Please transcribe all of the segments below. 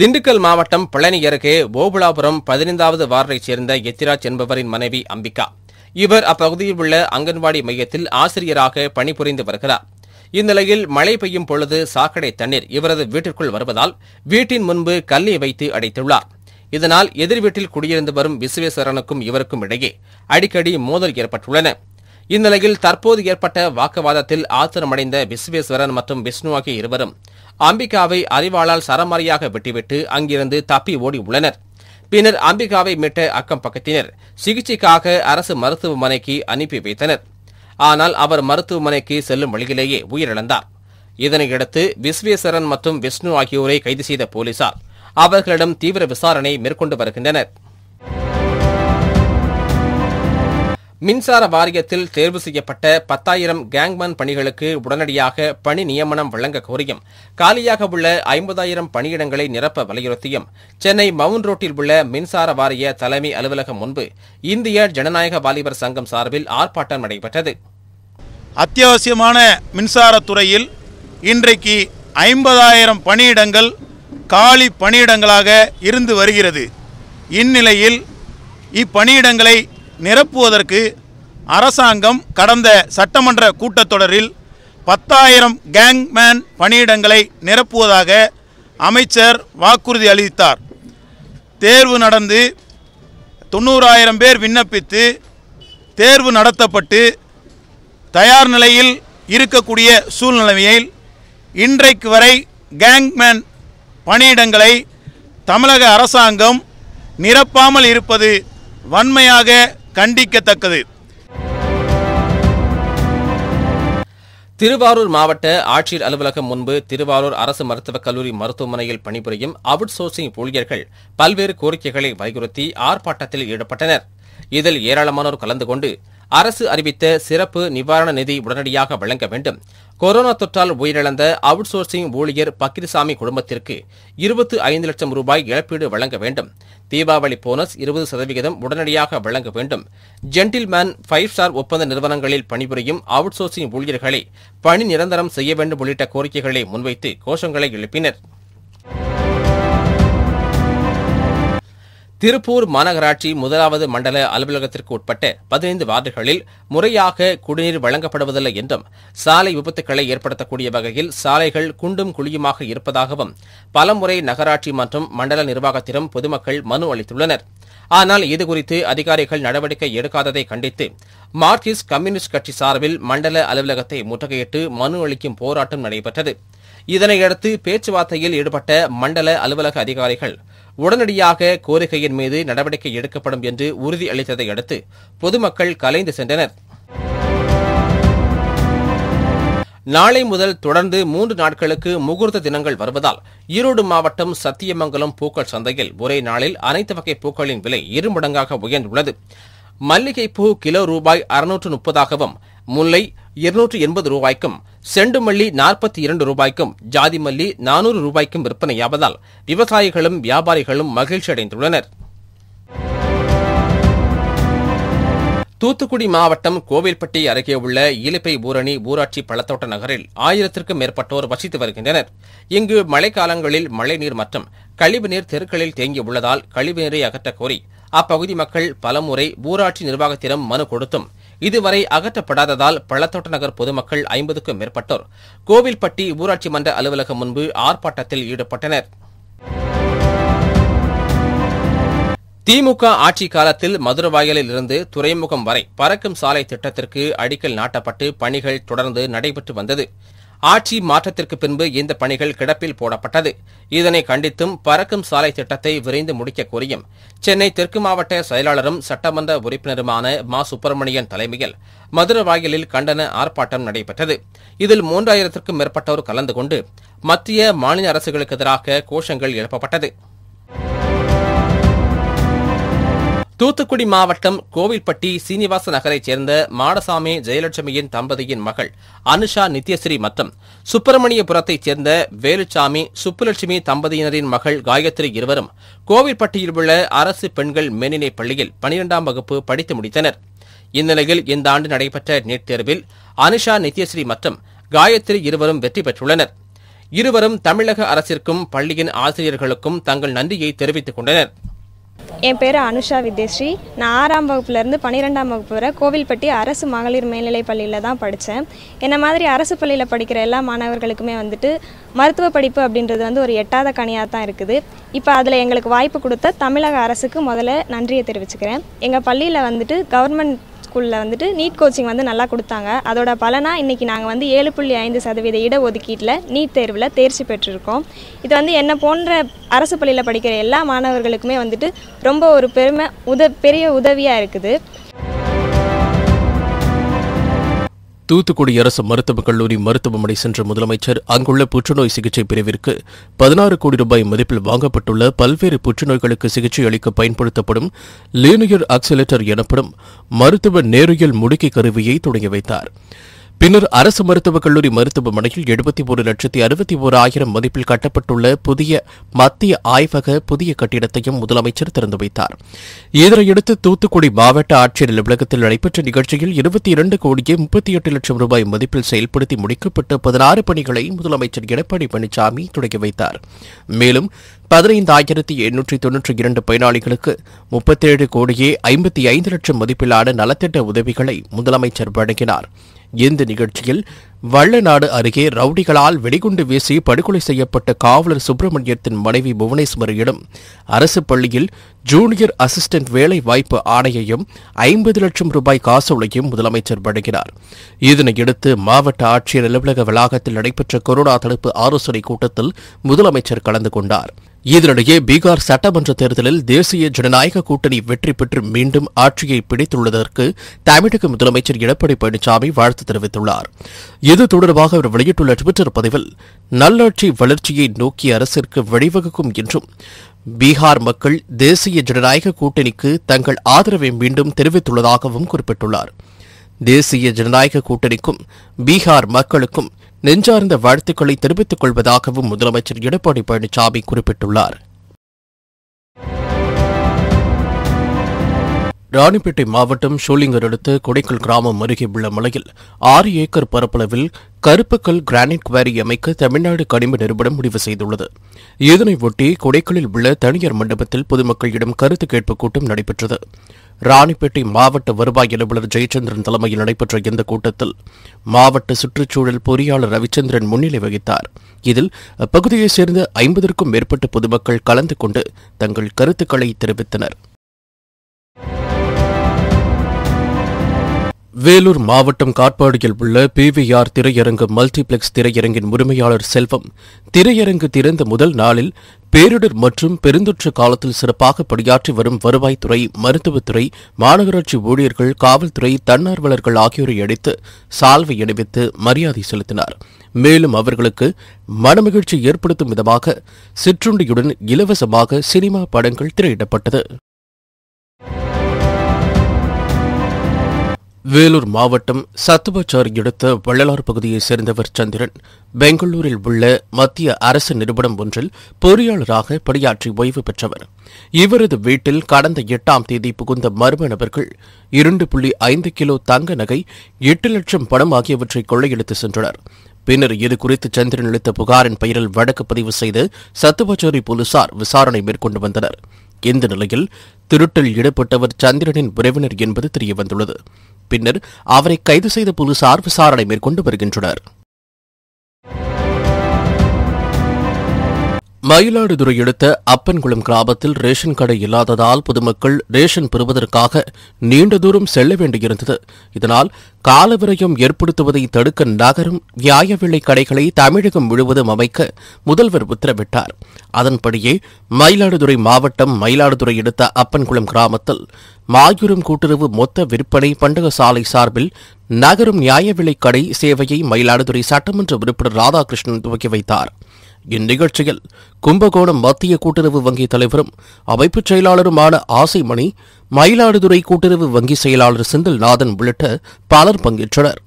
திண்டுக்கல் மாவட்டம் பழனி அருகே கோகுலாபுரம் பதினைந்தாவது வார்டைச் சேர்ந்த எத்திராஜ் என்பவரின் மனைவி அம்பிகா இவர் அப்பகுதியில் உள்ள அங்கன்வாடி மையத்தில் ஆசிரியராக பணிபுரிந்து வருகிறார் இந்நிலையில் மழை பெய்யும் பொழுது சாக்கடை தண்ணீர் இவரது வீட்டிற்குள் வருவதால் வீட்டின் முன்பு கல்லி வைத்து அடைத்துள்ளார் இதனால் எதிர் வீட்டில் குடியிருந்து வரும் விசுவேஸ்வரனுக்கும் இவருக்கும் இடையே அடிக்கடி மோதல் ஏற்பட்டுள்ளன இந்நிலையில் தற்போது ஏற்பட்ட வாக்குவாதத்தில் ஆத்திரமடைந்த விஸ்வேஸ்வரன் மற்றும் விஷ்ணு ஆகிய இருவரும் அம்பிகாவை அறிவாளால் சரமாரியாக வெட்டிவிட்டு அங்கிருந்து தப்பி ஓடி உள்ளனர் பின்னர் அம்பிகாவை மீட்ட அக்கம் பக்கத்தினர் சிகிச்சைக்காக அரசு மருத்துவமனைக்கு அனுப்பி வைத்தனர் ஆனால் அவர் மருத்துவமனைக்கு செல்லும் வழியிலேயே உயிரிழந்தார் இதனையடுத்து விஸ்வேஸ்வரன் மற்றும் விஷ்ணு ஆகியோரை கைது செய்த போலீசார் அவர்களிடம் தீவிர விசாரணை மேற்கொண்டு வருகின்றனர் மின்சார வாரியத்தில் தேர்வு செய்யப்பட்ட பத்தாயிரம் கேங்மேன் பணிகளுக்கு உடனடியாக பணி நியமனம் வழங்க கோரியும் காலியாக உள்ள ஐம்பதாயிரம் பணியிடங்களை நிரப்ப வலியுறுத்தியும் சென்னை மவுன் ரோட்டில் உள்ள மின்சார வாரிய தலைமை அலுவலகம் முன்பு இந்திய ஜனநாயக வாலிபர் சங்கம் சார்பில் ஆர்ப்பாட்டம் நடைபெற்றது அத்தியாவசியமான மின்சாரத்துறையில் இன்றைக்கு ஐம்பதாயிரம் பணியிடங்கள் காலி பணியிடங்களாக இருந்து வருகிறது இந்நிலையில் இப்பணியிடங்களை நிரப்புவதற்கு அரசாங்கம் கடந்த சட்டமன்ற கூட்டத்தொடரில் பத்தாயிரம் கேங்மேன் பணியிடங்களை நிரப்புவதாக அமைச்சர் வாக்குறுதி அளித்தார் தேர்வு நடந்து தொண்ணூறாயிரம் பேர் விண்ணப்பித்து தேர்வு நடத்தப்பட்டு தயார் நிலையில் இருக்கக்கூடிய சூழ்நிலையில் இன்றைக்கு வரை கேங்மேன் பணியிடங்களை தமிழக அரசாங்கம் நிரப்பாமல் இருப்பது வன்மையாக கண்டிக்கத்தக்கது திருவாரூர் மாவட்ட ஆட்சியர் அலுவலகம் முன்பு திருவாரூர் அரசு மருத்துவக் கல்லூரி மருத்துவமனையில் பணிபுரியும் அவுட் சோர்சிங் ஊழியர்கள் பல்வேறு கோரிக்கைகளை வலியுறுத்தி ஆர்ப்பாட்டத்தில் ஈடுபட்டனர் இதில் ஏராளமானோர் கலந்து கொண்டு அரசு அறிவித்த சிறப்பு நிவாரண நிதி உடனடியாக வழங்க வேண்டும் கொரோனா தொற்றால் உயிரிழந்த அவுட் சோர்சிங் ஊழியர் பக்கிரிசாமி குடும்பத்திற்கு இருபத்து ஐந்து லட்சம் ரூபாய் இழப்பீடு வழங்க வேண்டும் தீபாவளி போனஸ் இருபது சதவிகிதம் உடனடியாக வழங்க வேண்டும் ஜென்டில்மேன் ஃபைவ் ஸ்டார் ஒப்பந்த நிறுவனங்களில் பணிபுரியும் அவுட் சோர்சிங் ஊழியர்களை பணி நிரந்தரம் செய்ய வேண்டும் உள்ளிட்ட கோரிக்கைகளை முன்வைத்து கோஷங்களை எழுப்பினா் திருப்பூர் மாநகராட்சி முதலாவது மண்டல அலுவலகத்திற்கு உட்பட்ட பதினைந்து வார்டுகளில் முறையாக குடிநீர் வழங்கப்படுவதில்லை என்றும் சாலை விபத்துக்களை ஏற்படுத்தக்கூடிய வகையில் சாலைகள் குண்டும் குழியுமாக இருப்பதாகவும் பலமுறை நகராட்சி மற்றும் மண்டல நிர்வாகத்திடம் பொதுமக்கள் மனு அளித்துள்ளனர் ஆனால் இதுகுறித்து அதிகாரிகள் நடவடிக்கை எடுக்காததை கண்டித்து மார்க்சிஸ்ட் கம்யூனிஸ்ட் கட்சி சார்பில் மண்டல அலுவலகத்தை முற்றுகையிட்டு மனு அளிக்கும் போராட்டம் நடைபெற்றது இதனையடுத்து பேச்சுவார்த்தையில் ஈடுபட்ட மண்டல அலுவலக அதிகாரிகள் உடனடியாக கோரிக்கையின் மீது நடவடிக்கை எடுக்கப்படும் என்று உறுதியளித்ததை அடுத்து பொதுமக்கள் கலைந்து சென்றனர் நாளை முதல் தொடர்ந்து மூன்று நாட்களுக்கு முகூர்த்த தினங்கள் வருவதால் ஈரோடு மாவட்டம் சத்தியமங்கலம் பூக்கள் சந்தையில் ஒரே நாளில் அனைத்து வகை பூக்களின் விலை இருமடங்காக உயர்ந்துள்ளது மல்லிகைப்பூ கிலோ ரூபாய் அறுநூற்று முப்பதாகவும் முல்லை இருநூற்று எண்பது ரூபாய்க்கும் செண்டுமல்லி நாற்பத்தி இரண்டு ரூபாய்க்கும் ஜாதிமல்லி நானூறு ரூபாய்க்கும் விற்பனையாவதால் விவசாயிகளும் வியாபாரிகளும் மகிழ்ச்சி அடைந்துள்ளனர் தூத்துக்குடி மாவட்டம் கோவில்பட்டி அருகே உள்ள இலிப்பை ஊரணி ஊராட்சி பழத்தோட்ட நகரில் ஆயிரத்திற்கும் மேற்பட்டோர் வசித்து வருகின்றனர் இங்கு மழைக்காலங்களில் மழைநீர் மற்றும் கழிவுநீர் தெருக்களில் தேங்கியுள்ளதால் கழிவுநீரை அகற்றக் கோரி அப்பகுதி மக்கள் பலமுறை ஊராட்சி நிர்வாகத்திடம் மனு கொடுத்தும் இதுவரை அகற்றப்படாததால் பள்ளத்தோட்ட நகர் பொதுமக்கள் ஐம்பதுக்கும் மேற்பட்டோர் கோவில்பட்டி ஊராட்சி மன்ற அலுவலகம் முன்பு ஆர்ப்பாட்டத்தில் ஈடுபட்டனர் திமுக ஆட்சி காலத்தில் மதுரவாயலில் இருந்து துறைமுகம் வரை பறக்கும் சாலை திட்டத்திற்கு அடிக்கல் நாட்டப்பட்டு பணிகள் தொடர்ந்து நடைபெற்று வந்தது ஆட்சி மாற்றத்திற்கு பின்பு இந்த பணிகள் கிடப்பில் போடப்பட்டது இதனை கண்டித்தும் பறக்கும் சாலை திட்டத்தை விரைந்து முடிக்க கோரியும் சென்னை தெற்கு மாவட்ட செயலாளரும் சட்டமன்ற உறுப்பினருமான மா சுப்பிரமணியன் தலைமையில் மதுர வாயிலில் கண்டன ஆர்ப்பாட்டம் நடைபெற்றது இதில் மூன்றாயிரத்திற்கும் மேற்பட்டோர் கலந்து கொண்டு மத்திய மாநில அரசுகளுக்கு எதிராக கோஷங்கள் எழுப்பப்பட்டது தூத்துக்குடி மாவட்டம் கோவில்பட்டி சீனிவாச நகரைச் சேர்ந்த மாடசாமி ஜெயலட்சுமியின் தம்பதியின் மகள் அனுஷா நித்யஸ்ரீ மற்றும் சுப்பிரமணியபுரத்தைச் சேர்ந்த வேலுச்சாமி சுப்புலட்சுமி தம்பதியினரின் மகள் காயத்ரி இருவரும் கோவில்பட்டியில் உள்ள அரசு பெண்கள் மேல்நிலைப் பள்ளியில் பனிரெண்டாம் வகுப்பு படித்து முடித்தனர் இந்நிலையில் இந்த ஆண்டு நடைபெற்ற நீட் தேர்வில் அனுஷா நித்யஸ்ரீ மற்றும் காயத்ரி இருவரும் வெற்றி பெற்றுள்ளனர் இருவரும் தமிழக அரசிற்கும் பள்ளியின் ஆசிரியர்களுக்கும் தங்கள் நன்றியை தெரிவித்துக் கொண்டனா் என் பேர் அனுஷா வித்யஸ்ரீ நான் ஆறாம் வகுப்புலேருந்து பன்னிரெண்டாம் வகுப்பு வரை கோவில்பட்டி அரசு மகளிர் மேல்நிலைப் பள்ளியில் தான் படித்தேன் என்ன மாதிரி அரசு பள்ளியில் படிக்கிற எல்லா மாணவர்களுக்குமே வந்துட்டு மருத்துவ படிப்பு அப்படின்றது வந்து ஒரு எட்டாத கனியாக தான் இருக்குது இப்போ அதில் எங்களுக்கு வாய்ப்பு கொடுத்த தமிழக அரசுக்கு முதல்ல நன்றியை தெரிவிச்சுக்கிறேன் எங்கள் பள்ளியில் வந்துட்டு கவர்மெண்ட் ஸ்கூலில் வந்துட்டு நீட் கோச்சிங் வந்து நல்லா கொடுத்தாங்க அதோட பலனாக இன்றைக்கி நாங்கள் வந்து ஏழு புள்ளி ஐந்து சதவீத இடஒதுக்கீட்டில் நீட் தேர்வில் தேர்ச்சி பெற்றிருக்கோம் இது வந்து என்ன போன்ற அரசு பள்ளியில் படிக்கிற எல்லா மாணவர்களுக்குமே வந்துட்டு ரொம்ப ஒரு பெருமை உத பெரிய உதவியாக இருக்குது தூத்துக்குடி அரசு மருத்துவக் கல்லூரி மருத்துவமனை சென்ற முதலமைச்சர் அங்குள்ள புற்றுநோய் சிகிச்சை பிரிவிற்கு பதினாறு கோடி ரூபாய் மதிப்பில் வாங்கப்பட்டுள்ள பல்வேறு புற்றுநோய்களுக்கு சிகிச்சை அளிக்க பயன்படுத்தப்படும் லீனியர் ஆக்சிலேட்டர் எனப்படும் மருத்துவ நேரியல் முடுக்கி கருவியை தொடங்கி வைத்தாா் பின்னர் அரசு மருத்துவக் கல்லூரி மருத்துவமனையில் எழுபத்தி ஒரு லட்சத்தி அறுபத்தி ஆயிரம் மதிப்பில் கட்டப்பட்டுள்ள புதிய மத்திய ஆய்வக புதிய கட்டிடத்தையும் முதலமைச்சர் திறந்து வைத்தார் இதனையடுத்து தூத்துக்குடி மாவட்ட ஆட்சியர் அலுவலகத்தில் நடைபெற்ற நிகழ்ச்சியில் இருபத்தி இரண்டு கோடியே முப்பத்தி எட்டு லட்சம் ரூபாய் மதிப்பில் செயல்படுத்தி முடிக்கப்பட்ட பதினாறு பணிகளை முதலமைச்சர் எடப்பாடி பழனிசாமி தொடங்கி வைத்தார் மேலும் பதினைந்தாயிரத்தி எண்ணூற்றி தொன்னூற்றி இரண்டு பயனாளிகளுக்கு முப்பத்தேழு கோடியே ஐம்பத்தி ஐந்து லட்சம் மதிப்பிலான நலத்திட்ட உதவிகளை முதலமைச்சர் வழங்கினார் இந்த நிகழ்ச்சியில் வள்ளநாடு அருகே ரவுடிகளால் வெடிகுண்டு வீசி படுகொலை செய்யப்பட்ட காவலர் சுப்பிரமணியத்தின் மனைவி புவனேஸ்வரியிடம் அரசு பள்ளியில் ஜூனியர் அசிஸ்டன்ட் வேலை வாய்ப்பு ஆணையையும் ஐம்பது லட்சம் ரூபாய் காசோலையும் முதலமைச்சர் வழங்கினார் இதனையடுத்து மாவட்ட ஆட்சியர் அலுவலக வளாகத்தில் நடைபெற்ற கொரோனா தடுப்பு ஆலோசனைக் கூட்டத்தில் முதலமைச்சர் கலந்து கொண்டார் இதனிடையே பீகார் சட்டமன்ற தேர்தலில் தேசிய ஜனநாயக கூட்டணி வெற்றி பெற்று மீண்டும் ஆட்சியை பிடித்துள்ளதற்கு தமிழக முதலமைச்சர் எடப்பாடி பழனிசாமி வாழ்த்து தெரிவித்துள்ளார் இது தொடர்பாக அவர் வெளியிட்டுள்ள டுவிட்டர் பதிவில் நல்லாட்சி வளர்ச்சியை நோக்கி அரசிற்கு வழிவகுக்கும் என்றும் பீகார் மக்கள் தேசிய ஜனநாயக கூட்டணிக்கு தங்கள் ஆதரவை மீண்டும் தெரிவித்துள்ளதாகவும் குறிப்பிட்டுள்ளார் தேசிய ஜனநாயக கூட்டணிக்கும் பீகார் மக்களுக்கும் நெஞ்சார்ந்த வாழ்த்துக்களை தெரிவித்துக் கொள்வதாகவும் முதலமைச்சர் எடப்பாடி பழனிசாமி குறிப்பிட்டுள்ளார் ராணிப்பேட்டை மாவட்டம் ஷூலிங்கர் அடுத்து கொடைக்கல் கிராமம் அருகே உள்ள மலையில் ஆறு ஏக்கர் பரப்பளவில் கருப்புக்கல் கிரானைட் குவாரி அமைக்க தமிழ்நாடு கனிம நிறுவனம் முடிவு செய்துள்ளது இதனை ஒட்டி கொடைக்கலில் உள்ள தனியார் மண்டபத்தில் பொதுமக்களிடம் கருத்து கேட்புக் கூட்டம் நடைபெற்றது ராணிப்பேட்டை மாவட்ட வருவாய் அலுவலர் ஜெயச்சந்திரன் தலைமையில் நடைபெற்ற இந்த கூட்டத்தில் மாவட்ட சுற்றுச்சூழல் பொறியாளர் ரவிச்சந்திரன் முன்னிலை வகித்தார் இதில் அப்பகுதியைச் சேர்ந்த ஐம்பதற்கும் மேற்பட்ட பொதுமக்கள் கலந்து கொண்டு தங்கள் கருத்துக்களை தெரிவித்தனா் வேலூர் மாவட்டம் காட்பாடியில் உள்ள பிவிஆர் திரையரங்கு மல்டிபிளெக்ஸ் திரையரங்கின் உரிமையாளர் செல்வம் திரையரங்கு திறந்த முதல் நாளில் பேரிடர் மற்றும் பெருந்தொற்று காலத்தில் சிறப்பாக பணியாற்றி வரும் வருவாய்த்துறை மருத்துவத்துறை மாநகராட்சி ஊழியர்கள் காவல்துறை தன்னார்வலர்கள் ஆகியோரை அடித்து சால்வை அணிவித்து மரியாதை செலுத்தினார் மேலும் அவர்களுக்கு மனமகிழ்ச்சி ஏற்படுத்தும் விதமாக சிற்றுண்டியுடன் இலவசமாக சினிமா படங்கள் திரையிடப்பட்டது வேலூர் மாவட்டம் சத்துவாச்சாரி எடுத்த வள்ளலார் பகுதியைச் சேர்ந்தவர் சந்திரன் பெங்களூரில் உள்ள மத்திய அரசு நிறுவனம் ஒன்றில் பொறியாளராக பணியாற்றி ஓய்வு பெற்றவர் இவரது வீட்டில் கடந்த எட்டாம் தேதி புகுந்த மர்ம நபர்கள் இரண்டு புள்ளி ஐந்து கிலோ தங்க நகை எட்டு லட்சம் பணம் ஆகியவற்றை கொள்ளையடித்து சென்றனர் பின்னர் இதுகுறித்து சந்திரன் அளித்த புகாரின் பெயரில் வழக்கு பதிவு செய்து சத்துவாச்சாரி போலீசார் விசாரணை மேற்கொண்டு வந்தனர் இந்த நிலையில் திருட்டில் ஈடுபட்டவர் சந்திரனின் உறவினர் என்பது தெரியவந்துள்ளது பின்னர் அவரை கைது செய்த போலீசார் விசாரணை மேற்கொண்டு வருகின்றனர் மயிலாடுதுறை அடுத்த அப்பன்குளம் கிராமத்தில் ரேஷன் கடை இல்லாததால் பொதுமக்கள் ரேஷன் பெறுவதற்காக நீண்ட தூரம் செல்ல வேண்டியிருந்தது இதனால் காலவிரயம் ஏற்படுத்துவதை தடுக்க நகரும் நியாய விலை கடைகளை தமிழகம் முழுவதும் அமைக்க முதல்வர் உத்தரவிட்டார் அதன்படியே மயிலாடுதுறை மாவட்டம் மயிலாடுதுறை அடுத்த அப்பன்குளம் கிராமத்தில் மாயூரம் கூட்டுறவு மொத்த விற்பனை பண்டக சாலை சார்பில் நகரும் நியாய விலை கடை சேவையை மயிலாடுதுறை சட்டமன்ற உறுப்பினர் ராதாகிருஷ்ணன் துவக்கி வைத்தாா் இந்நிகழ்ச்சியில் கும்பகோணம் மத்திய கூட்டுறவு வங்கி தலைவரும் அமைப்புச் செயலாளருமான ஆசைமணி மயிலாடுதுறை கூட்டுறவு வங்கி செயலாளர் செந்தில்நாதன் உள்ளிட்ட பலர் பங்கேற்றனர்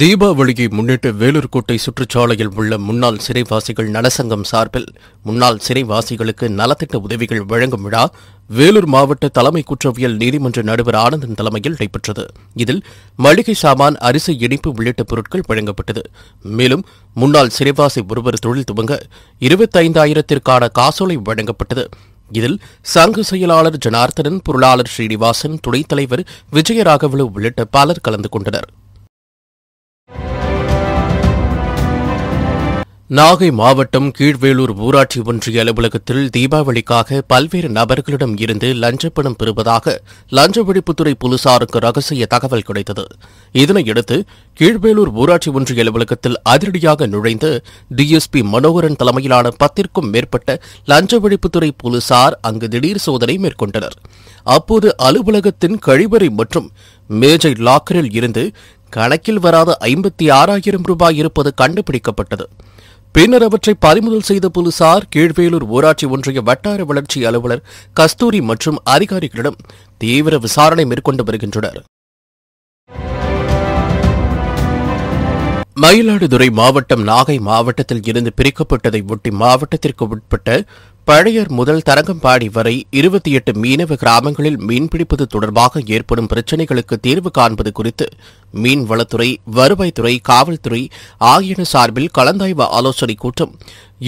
தீபாவளியை முன்னிட்டு வேலூர்கோட்டை சுற்றுச்சாலையில் உள்ள முன்னாள் சிறைவாசிகள் நலசங்கம் சார்பில் முன்னாள் சிறைவாசிகளுக்கு நலத்திட்ட உதவிகள் வழங்கும் விழா வேலூர் மாவட்ட தலைமை குற்றவியல் நீதிமன்ற நடுவர் ஆனந்தன் தலைமையில் நடைபெற்றது இதில் மளிகை சாமான் அரிசி இனிப்பு உள்ளிட்ட பொருட்கள் வழங்கப்பட்டது மேலும் முன்னாள் சிறைவாசி ஒருவர் தொழில் துவங்க இருபத்தைந்தாயிரத்திற்கான காசோலை வழங்கப்பட்டது இதில் சங்கு செயலாளர் ஜனார்த்தனன் பொருளாளர் ஸ்ரீனிவாசன் துணைத் தலைவர் விஜயராகவலு உள்ளிட்ட பலர் கலந்து கொண்டனர் நாகை மாவட்டம் கீழ்வேலூர் ஊராட்சி ஒன்றிய அலுவலகத்தில் தீபாவளிக்காக பல்வேறு நபர்களிடம் இருந்து லஞ்சப்பணம் பெறுவதாக லஞ்ச ஒழிப்புத்துறை போலீசாருக்கு ரகசிய தகவல் கிடைத்தது இதனையடுத்து கீழ்வேலூர் ஊராட்சி ஒன்றிய அலுவலகத்தில் அதிரடியாக நுழைந்த டிஎஸ்பி மனோகரன் தலைமையிலான பத்திற்கும் மேற்பட்ட லஞ்ச ஒழிப்புத்துறை போலீசார் அங்கு திடீர் சோதனை மேற்கொண்டனர் அப்போது அலுவலகத்தின் கழிவறை மற்றும் மேஜை லாக்கரில் இருந்து கணக்கில் வராத ஐம்பத்தி ஆறாயிரம் ரூபாய் இருப்பது கண்டுபிடிக்கப்பட்டது பின்னர் அவற்றை பறிமுதல் செய்த போலீசார் கீழ்வேலூர் ஊராட்சி ஒன்றிய வட்டார வளர்ச்சி அலுவலர் கஸ்தூரி மற்றும் அதிகாரிகளிடம் தீவிர விசாரணை மேற்கொண்டு வருகின்றனர் மயிலாடுதுறை மாவட்டம் நாகை மாவட்டத்தில் இருந்து பிரிக்கப்பட்டதை ஒட்டி மாவட்டத்திற்கு உட்பட்ட பழையர் முதல் தரங்கம்பாடி வரை இருபத்தி எட்டு மீனவ கிராமங்களில் மீன்பிடிப்பது தொடர்பாக ஏற்படும் பிரச்சினைகளுக்கு தீர்வு காண்பது குறித்து மீன்வளத்துறை வருவாய்த்துறை காவல்துறை ஆகியன சார்பில் கலந்தாய்வு ஆலோசனைக் கூட்டம்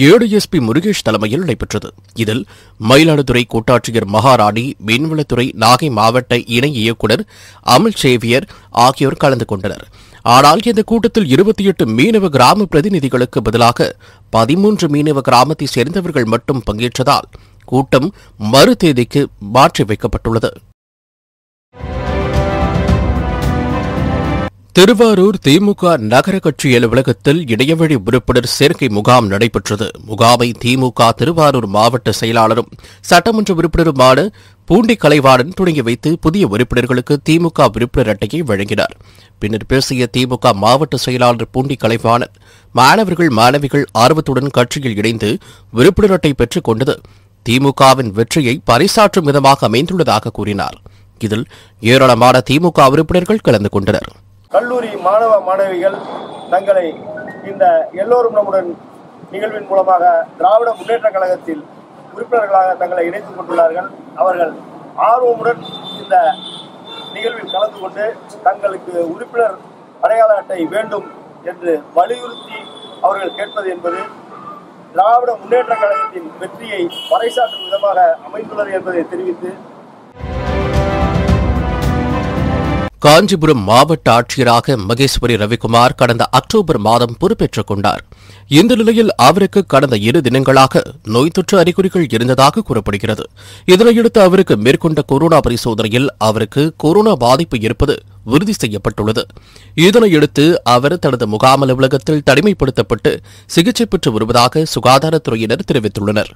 ஏழு எஸ் பி முருகேஷ் தலைமையில் நடைபெற்றது இதில் மயிலாடுதுறை கூட்டாட்சியர் மகாராணி மீன்வளத்துறை நாகை மாவட்ட இணை இயக்குநர் அமல் சேவியர் ஆகியோர் கலந்து கொண்டனா் ஆனால் இந்த கூட்டத்தில் இருபத்தி எட்டு மீனவ கிராம பிரதிநிதிகளுக்கு பதிலாக பதிமூன்று மீனவ கிராமத்தை சேர்ந்தவர்கள் மட்டும் பங்கேற்றதால் கூட்டம் மறு தேதிக்கு மாற்றி வைக்கப்பட்டுள்ளது திருவாரூர் திமுக நகர கட்சி அலுவலகத்தில் இடையவழி உறுப்பினர் சேர்க்கை முகாம் நடைபெற்றது முகாமை திமுக திருவாரூர் மாவட்ட செயலாளரும் சட்டமன்ற உறுப்பினருமான பூண்டி கலைவாணன் தொடங்கி வைத்து புதிய உறுப்பினர்களுக்கு திமுக உறுப்பினர் அட்டையை வழங்கினார் பின்னர் பேசிய திமுக மாவட்ட செயலாளர் பூண்டி கலைவாணன் மாணவர்கள் மாணவிகள் ஆர்வத்துடன் கட்சியில் இணைந்து உறுப்பினர் அட்டை பெற்றுக் கொண்டது திமுகவின் வெற்றியை பரிசாற்றும் விதமாக அமைந்துள்ளதாக கூறினார் இதில் ஏராளமான திமுக உறுப்பினர்கள் கலந்து கொண்டனர் கல்லூரி மாணவ மாணவிகள் தங்களை இந்த எல்லோரும் நம்முடன் நிகழ்வின் மூலமாக திராவிட முன்னேற்ற கழகத்தில் உறுப்பினர்களாக தங்களை இணைத்துக் கொண்டுள்ளார்கள் அவர்கள் ஆர்வமுடன் இந்த நிகழ்வில் கலந்து கொண்டு தங்களுக்கு உறுப்பினர் அடையாள அட்டை வேண்டும் என்று வலியுறுத்தி அவர்கள் கேட்பது என்பது திராவிட முன்னேற்ற கழகத்தின் வெற்றியை பறைசாற்றும் விதமாக அமைந்துள்ளது என்பதை தெரிவித்து காஞ்சிபுரம் மாவட்ட ஆட்சியராக மகேஸ்வரி ரவிக்குமார் கடந்த அக்டோபர் மாதம் பொறுப்பேற்றுக் கொண்டார் இந்த நிலையில் அவருக்கு கடந்த இரு தினங்களாக நோய் தொற்று அறிகுறிகள் இருந்ததாக கூறப்படுகிறது இதனையடுத்து அவருக்கு மேற்கொண்ட கொரோனா பரிசோதனையில் அவருக்கு கொரோனா பாதிப்பு இருப்பது உறுதி செய்யப்பட்டுள்ளது இதனையடுத்து அவர் தனது முகாம் அலுவலகத்தில் தனிமைப்படுத்தப்பட்டு சிகிச்சை பெற்று வருவதாக சுகாதாரத்துறையினர் தெரிவித்துள்ளனர்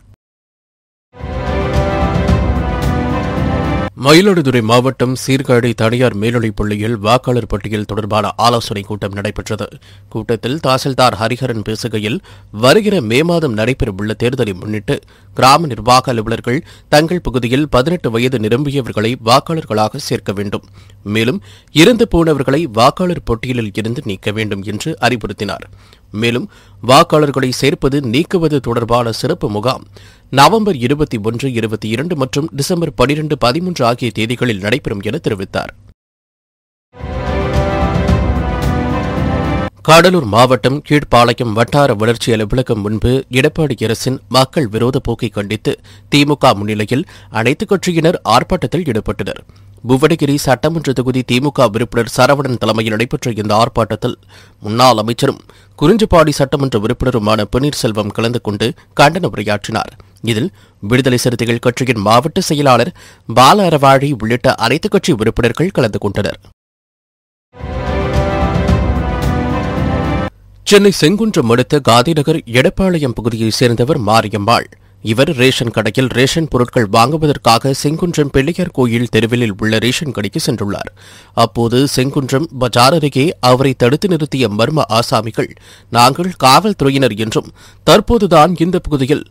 மயிலாடுதுறை மாவட்டம் சீர்காழி தனியார் மேல்நிலைப் பள்ளியில் வாக்காளர் பட்டியல் தொடர்பான ஆலோசனைக் கூட்டம் நடைபெற்றது கூட்டத்தில் தாசில்தார் ஹரிஹரன் பேசுகையில் வருகிற மே மாதம் நடைபெறவுள்ள தேர்தலை முன்னிட்டு கிராம நிர்வாக அலுவலர்கள் தங்கள் பகுதியில் பதினெட்டு வயது நிரம்பியவர்களை வாக்காளர்களாக சேர்க்க வேண்டும் மேலும் இறந்து போனவர்களை வாக்காளர் பட்டியலில் இருந்து நீக்க வேண்டும் என்று அறிவுறுத்தினார் மேலும் வாக்காளர்களை சேர்ப்பது நீக்குவது தொடர்பான சிறப்பு முகாம் நவம்பர் இருபத்தி ஒன்று இருபத்தி இரண்டு மற்றும் டிசம்பர் பனிரெண்டு பதிமூன்று ஆகிய தேதிகளில் நடைபெறும் என தெரிவித்தாா் கடலூர் மாவட்டம் கீழ்ப்பாளையம் வட்டார வளர்ச்சி அலுவலகம் முன்பு எடப்பாடி அரசின் மக்கள் விரோத போக்கை கண்டித்து திமுக முன்னிலையில் அனைத்துக் கட்சியினர் ஆர்ப்பாட்டத்தில் ஈடுபட்டனர் புவனகிரி சட்டமன்ற தொகுதி திமுக உறுப்பினர் சரவணன் தலைமையில் நடைபெற்ற இந்த ஆர்ப்பாட்டத்தில் முன்னாள் அமைச்சரும் குறிஞ்சிப்பாடி சட்டமன்ற உறுப்பினருமான பன்னீர்செல்வம் கலந்து கொண்டு கண்டன உரையாற்றினார் இதில் விடுதலை சிறுத்தைகள் கட்சியின் மாவட்ட செயலாளர் பால அறவாழி உள்ளிட்ட அனைத்துக் கட்சி உறுப்பினர்கள் கலந்து கொண்டனா் சென்னை செங்குன்றம் அடுத்த காந்திநகர் எடப்பாளையம் பகுதியைச் சேர்ந்தவர் மாரியம்மாள் இவர் ரேஷன் கடையில் ரேஷன் பொருட்கள் வாங்குவதற்காக செங்குன்றம் பிள்ளையார் கோயில் தெருவிலில் உள்ள ரேஷன் கடைக்கு சென்றுள்ளார் அப்போது செங்குன்றம் பஜார் அருகே அவரை தடுத்து நிறுத்திய மர்ம ஆசாமிகள் நாங்கள் காவல்துறையினர் என்றும் தற்போதுதான் இந்த பகுதியில்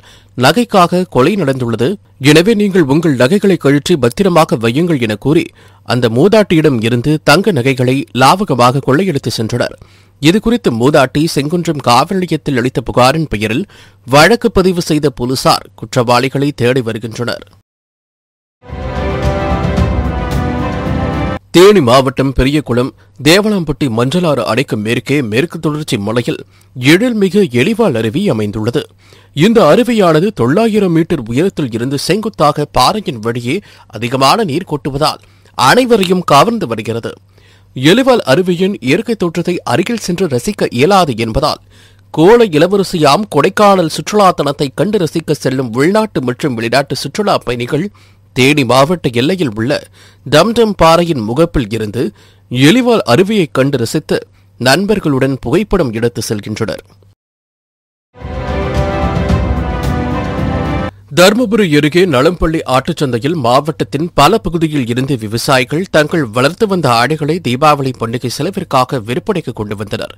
நகைக்காக கொலை நடந்துள்ளது எனவே நீங்கள் உங்கள் நகைகளை கழிற்றி பத்திரமாக வையுங்கள் என கூறி அந்த மூதாட்டியிடம் இருந்து தங்க நகைகளை லாவகமாக கொள்ளையடித்து சென்றனர் இதுகுறித்து மூதாட்டி செங்குன்றம் காவல் நிலையத்தில் அளித்த புகாரின் பெயரில் வழக்கு பதிவு செய்த போலீசார் குற்றவாளிகளை தேடி வருகின்றனர் தேனி மாவட்டம் பெரியகுளம் தேவலாம்பட்டி மஞ்சளாறு அணைக்கு மேற்கே மேற்கு தொடர்ச்சி மலையில் மிகு எளிவால் அருவி அமைந்துள்ளது இந்த அருவியானது தொள்ளாயிரம் மீட்டர் உயரத்தில் இருந்து செங்குத்தாக பாறையின் வழியே அதிகமான நீர் கொட்டுவதால் அனைவரையும் கவர்ந்து வருகிறது எலிவால் அருவியின் இயற்கை தோற்றத்தை அருகில் சென்று ரசிக்க இயலாது என்பதால் கோள இளவரசியாம் கொடைக்கானல் சுற்றுலாத்தனத்தை கண்டு ரசிக்க செல்லும் உள்நாட்டு மற்றும் வெளிநாட்டு சுற்றுலா பயணிகள் தேனி மாவட்ட எல்லையில் உள்ள டம்டம் பாறையின் முகப்பில் இருந்து எலிவால் அருவியை கண்டு ரசித்து நண்பர்களுடன் புகைப்படம் எடுத்து செல்கின்றனர் தருமபுரி அருகே நலம்பள்ளி ஆட்டுச்சந்தையில் மாவட்டத்தின் பல பகுதியில் இருந்து விவசாயிகள் தங்கள் வளர்த்து வந்த ஆடைகளை தீபாவளி பண்டிகை செலவிற்காக விற்பனைக்கு கொண்டு வந்தனர்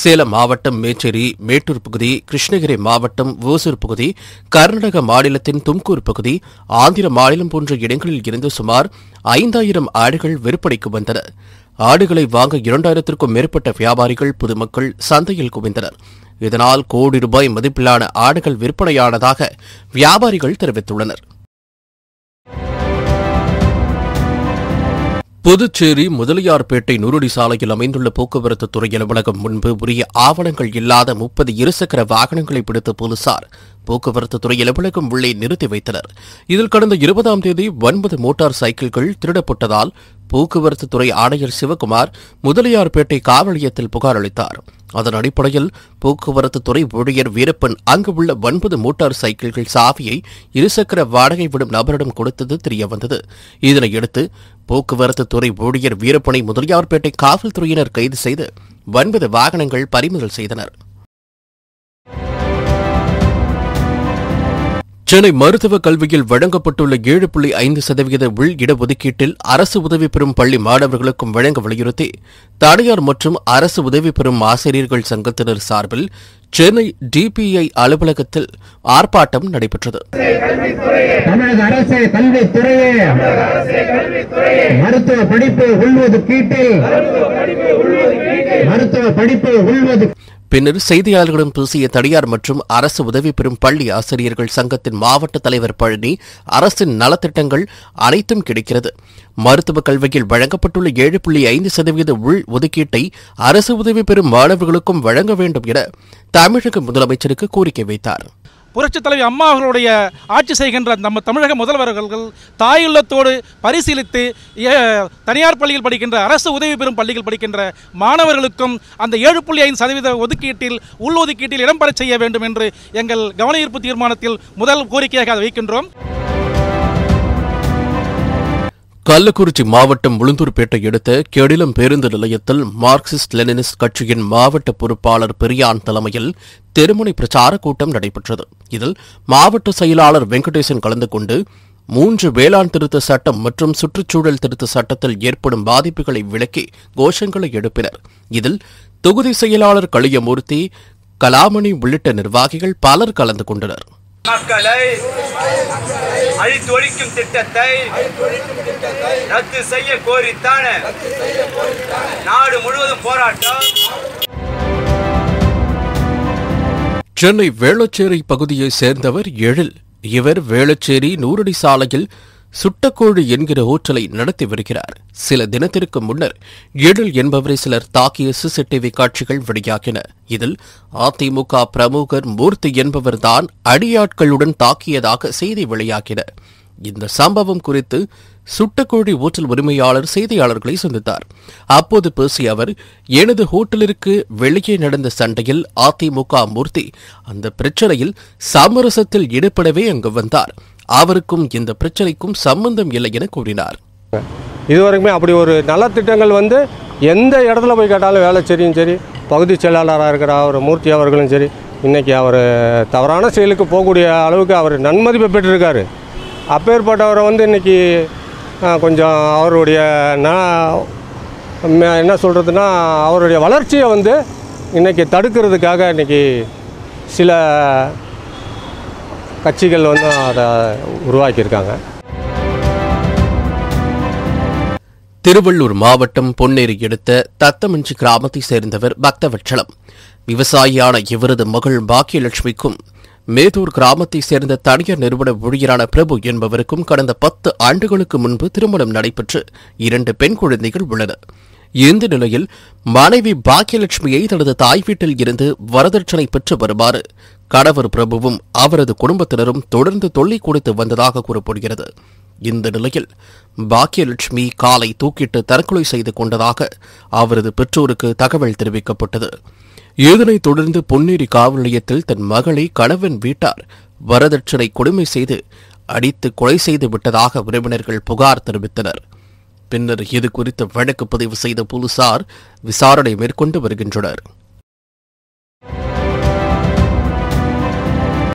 சேலம் மாவட்டம் மேச்சேரி மேட்டூர் பகுதி கிருஷ்ணகிரி மாவட்டம் ஓசூர் பகுதி கர்நாடக மாநிலத்தின் தும்கூர் பகுதி ஆந்திர மாநிலம் போன்ற இடங்களில் இருந்து சுமார் ஐந்தாயிரம் ஆடுகள் விற்பனைக்கு வந்தன ஆடுகளை வாங்க இரண்டாயிரத்திற்கும் மேற்பட்ட வியாபாரிகள் பொதுமக்கள் சந்தையில் குவிந்தனர் இதனால் கோடி ரூபாய் மதிப்பிலான ஆடுகள் விற்பனையானதாக வியாபாரிகள் தெரிவித்துள்ளனர் புதுச்சேரி முதலியார்பேட்டை நுருடி சாலையில் அமைந்துள்ள போக்குவரத்து துறை அலுவலகம் முன்பு உரிய ஆவணங்கள் இல்லாத முப்பது இருசக்கர வாகனங்களை பிடித்த போலீசார் போக்குவரத்து துறை அலுவலகம் உள்ளே நிறுத்தி வைத்தனர் இதில் கடந்த இருபதாம் தேதி ஒன்பது மோட்டார் சைக்கிள்கள் திருடப்பட்டதால் போக்குவரத்து துறை ஆணையர் சிவகுமார் முதலியார்பேட்டை காவலியத்தில் புகார் அளித்தார் அதன் அடிப்படையில் போக்குவரத்து துறை ஊழியர் வீரப்பன் அங்கு உள்ள ஒன்பது மோட்டார் சைக்கிள்கள் சாவியை இருசக்கர வாடகை விடும் நபரிடம் கொடுத்தது தெரியவந்தது இதனையடுத்து போக்குவரத்து துறை ஊழியர் வீரப்பனை முதலியார்பேட்டை காவல்துறையினர் கைது செய்து ஒன்பது வாகனங்கள் பறிமுதல் செய்தனர் சென்னை மருத்துவக் கல்வியில் வழங்கப்பட்டுள்ள ஏழு புள்ளி ஐந்து சதவிகித உள் இடஒதுக்கீட்டில் அரசு உதவி பெறும் பள்ளி மாணவர்களுக்கும் வழங்க வலியுறுத்தி தனியார் மற்றும் அரசு உதவி பெறும் ஆசிரியர்கள் சங்கத்தினர் சார்பில் சென்னை டிபிஐ அலுவலகத்தில் ஆர்ப்பாட்டம் நடைபெற்றது மருத்துவ படிப்பு உள்வது பின்னர் செய்தியாளர்களிடம் பேசிய தனியார் மற்றும் அரசு உதவி பெறும் பள்ளி ஆசிரியர்கள் சங்கத்தின் மாவட்ட தலைவர் பழனி அரசின் நலத்திட்டங்கள் அனைத்தும் கிடைக்கிறது மருத்துவக் கல்வியில் வழங்கப்பட்டுள்ள ஏழு புள்ளி ஐந்து சதவீத உள் ஒதுக்கீட்டை அரசு உதவி பெறும் மாணவர்களுக்கும் வழங்க வேண்டும் என தமிழக முதலமைச்சருக்கு கோரிக்கை வைத்தாா் புரட்சித் தலைவி அம்மா அவர்களுடைய ஆட்சி செய்கின்ற நம்ம தமிழக முதல்வர்கள் தாயுள்ளத்தோடு பரிசீலித்து தனியார் பள்ளியில் படிக்கின்ற அரசு உதவி பெறும் பள்ளிகள் படிக்கின்ற மாணவர்களுக்கும் அந்த ஏழு புள்ளி ஐந்து சதவீத ஒதுக்கீட்டில் உள் ஒதுக்கீட்டில் இடம்பெற செய்ய வேண்டும் என்று எங்கள் கவன ஈர்ப்பு தீர்மானத்தில் முதல் கோரிக்கையாக அதை வைக்கின்றோம் கள்ளக்குறிச்சி மாவட்டம் உளுந்தூர்பேட்டை அடுத்த கெடிலம் பேருந்து நிலையத்தில் மார்க்சிஸ்ட் லெனினிஸ்ட் கட்சியின் மாவட்ட பொறுப்பாளர் பெரியான் தலைமையில் தெருமுனை பிரச்சாரக் கூட்டம் நடைபெற்றது இதில் மாவட்ட செயலாளர் வெங்கடேசன் கலந்து கொண்டு மூன்று வேளாண் திருத்த சட்டம் மற்றும் சுற்றுச்சூழல் திருத்த சட்டத்தில் ஏற்படும் பாதிப்புகளை விளக்கி கோஷங்களை எழுப்பினர் இதில் தொகுதி செயலாளர் களியமூர்த்தி கலாமணி உள்ளிட்ட நிர்வாகிகள் பலர் கலந்து கொண்டனர் மக்களை அழித்து ஒழிக்கும் திட்டத்தை ரத்து செய்ய கோரித்தான நாடு முழுவதும் போராட்டம் சென்னை வேளச்சேரி பகுதியைச் சேர்ந்தவர் எழில் இவர் வேளச்சேரி நூறடி சாலையில் சுட்டக்கோழி என்கிற ஊற்றலை நடத்தி வருகிறார் சில தினத்திற்கு முன்னர் எழில் என்பவரை சிலர் தாக்கிய சிசிடிவி காட்சிகள் வெளியாகின இதில் அதிமுக பிரமுகர் மூர்த்தி என்பவர்தான் அடியாட்களுடன் தாக்கியதாக செய்தி வெளியாகின இந்த சம்பவம் குறித்து சுட்டக்கோழி ஹோட்டல் உரிமையாளர் செய்தியாளர்களை சந்தித்தார் அப்போது பேசிய அவர் எனது ஹோட்டலிற்கு வெளியே நடந்த சண்டையில் அதிமுக மூர்த்தி அந்த பிரச்சனையில் சமரசத்தில் ஈடுபடவே அங்கு வந்தார் அவருக்கும் இந்த பிரச்சனைக்கும் சம்பந்தம் இல்லை என கூறினார் இதுவரைக்குமே அப்படி ஒரு நலத்திட்டங்கள் வந்து எந்த இடத்துல போய் கேட்டாலும் வேலை சரியும் சரி பகுதி செயலாளராக இருக்கிற அவர் மூர்த்தி அவர்களும் சரி இன்றைக்கி அவர் தவறான செயலுக்கு போகக்கூடிய அளவுக்கு அவர் நன்மதிப்பை பெற்றிருக்காரு அப்பேற்பட்டவரை வந்து இன்னைக்கு கொஞ்சம் அவருடைய ந என்ன சொல்கிறதுனா அவருடைய வளர்ச்சியை வந்து இன்றைக்கி தடுக்கிறதுக்காக இன்றைக்கி சில கட்சிகள் வந்து அதை உருவாக்கியிருக்காங்க திருவள்ளூர் மாவட்டம் பொன்னேரி எடுத்த தத்தமஞ்சி கிராமத்தை சேர்ந்தவர் பக்தவச்சலம் விவசாயியான இவரது மகள் பாக்கியலட்சுமிக்கும் மேதூர் கிராமத்தை சேர்ந்த தனியார் நிறுவன ஊழியரான பிரபு என்பவருக்கும் கடந்த பத்து ஆண்டுகளுக்கு முன்பு திருமணம் நடைபெற்று இரண்டு பெண் குழந்தைகள் உள்ளன இந்த நிலையில் மனைவி பாக்கியலட்சுமியை தனது தாய் வீட்டில் இருந்து வரதட்சணை பெற்று வருமாறு கணவர் பிரபுவும் அவரது குடும்பத்தினரும் தொடர்ந்து தொல்லிக் கொடுத்து வந்ததாக கூறப்படுகிறது இந்த நிலையில் பாக்கியலட்சுமி காலை தூக்கிட்டு தற்கொலை செய்து கொண்டதாக அவரது பெற்றோருக்கு தகவல் தெரிவிக்கப்பட்டது இதனைத் தொடர்ந்து பொன்னேரி காவல் நிலையத்தில் தன் மகளை கணவன் வீட்டார் வரதட்சணை கொடுமை செய்து அடித்து கொலை செய்து விட்டதாக உறவினர்கள் புகார் தெரிவித்தனர் பின்னர் இது குறித்து வழக்கு பதிவு செய்த போலீசார் விசாரணை மேற்கொண்டு வருகின்றனர்